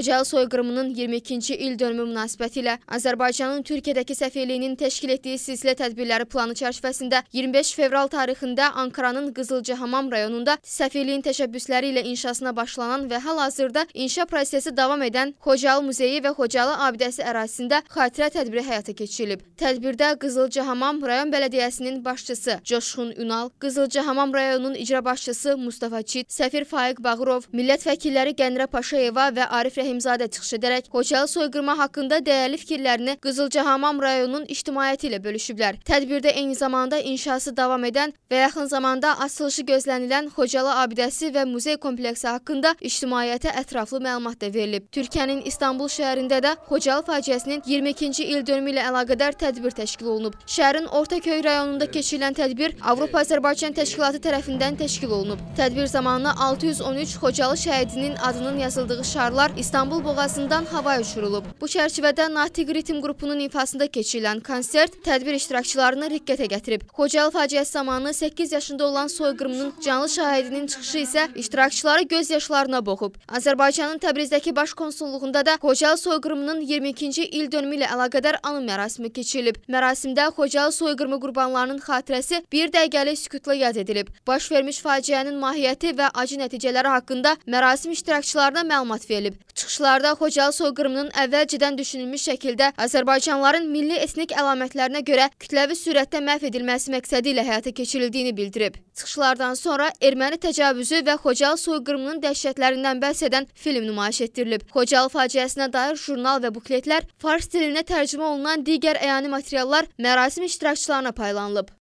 Xocalı soyqırımının 22-ci il dönümü münasibəti ilə Azərbaycanın Türkiyədəki səfirliyinin təşkil etdiyi silsilə tədbirləri planı çərçivəsində 25 fevral tarixində Ankaranın Qızılcıhamam rayonunda səfirliyin təşəbbüsləri ilə inşasına başlanan və hal-hazırda inşa prosesi davam edən Xocalı muzeyi və Xocalı abidəsi ərazisində xatirə tədbiri həyata keçirilib. Tədbirdə Qızılcıhamam rayon bələdiyyəsinin başçısı Coşxun Ünal, Qızılcıhamam rayonunun icra başçısı Mustafa Çit, səfir Faiq Bağırov, millət vəkilləri Qənrə Paşayeva və Arif Rəhimzadə çıxış edərək Xocalı soyqırma haqqında dəyərli fikirlərini Qızılcahamam rayonunun ictimaiyyəti ilə bölüşüblər. Tədbirdə eyni zamanda inşası davam edən və yaxın zamanda açılışı gözlənilən Xocalı abidəsi və muzey kompleksi haqqında ictimaiyyətə ətraflı məlumat da verilib. Türkiyənin İstanbul şəhərində də Xocalı faciəsinin 22-ci il dönümü ilə əlaqədar tədbir təşkil olunub. Şəhərin Ortaköy rayonunda keçirilən tədbir Avropa-Azərbaycan Təşkilatı tərəfindən təşkil olunub. Tədbir zamanı 613 Xocalı şəhidinin adının yazıldığı şarlar İstanbul İstanbul Boğazından hava uçurulub. Bu çərçivədə Natiq Ritim qrupunun ifasında keçirilən konsert tədbir iştirakçılarını riqqətə gətirib. Xocalı faciəsi zamanı 8 yaşında olan soyqırımının canlı şahidinin çıxışı isə iştirakçıları göz yaşlarına boğub. Azərbaycanın Təbrizdəki baş konsulluğunda da Xocalı soyqırımının 22-ci il dönümü ilə əlaqədar anı mərasimi keçirilib. Mərasimdə Xocalı soyqırımı qurbanlarının xatirəsi bir dəqiqəlik sükutla yad edilib. Baş vermiş faciənin mahiyyəti və acı nəticələri haqqında mərasim iştirakçılarına məlumat verilib. Çıxışlarda Xocalı soyqırımının əvvəlcədən düşünülmüş şəkildə Azərbaycanların milli etnik əlamətlərinə görə kütləvi sürətdə məhv edilməsi məqsədi ilə həyata keçirildiyini bildirib. Çıxışlardan sonra erməni təcavüzü və Xocalı soyqırımının dəhşətlərindən bəhs edən film nümayiş etdirilib. Xocalı faciəsinə dair jurnal və bukletlər, fars dilinə tərcümə olunan digər əyani materiallar mərasim iştirakçılarına paylanılıb.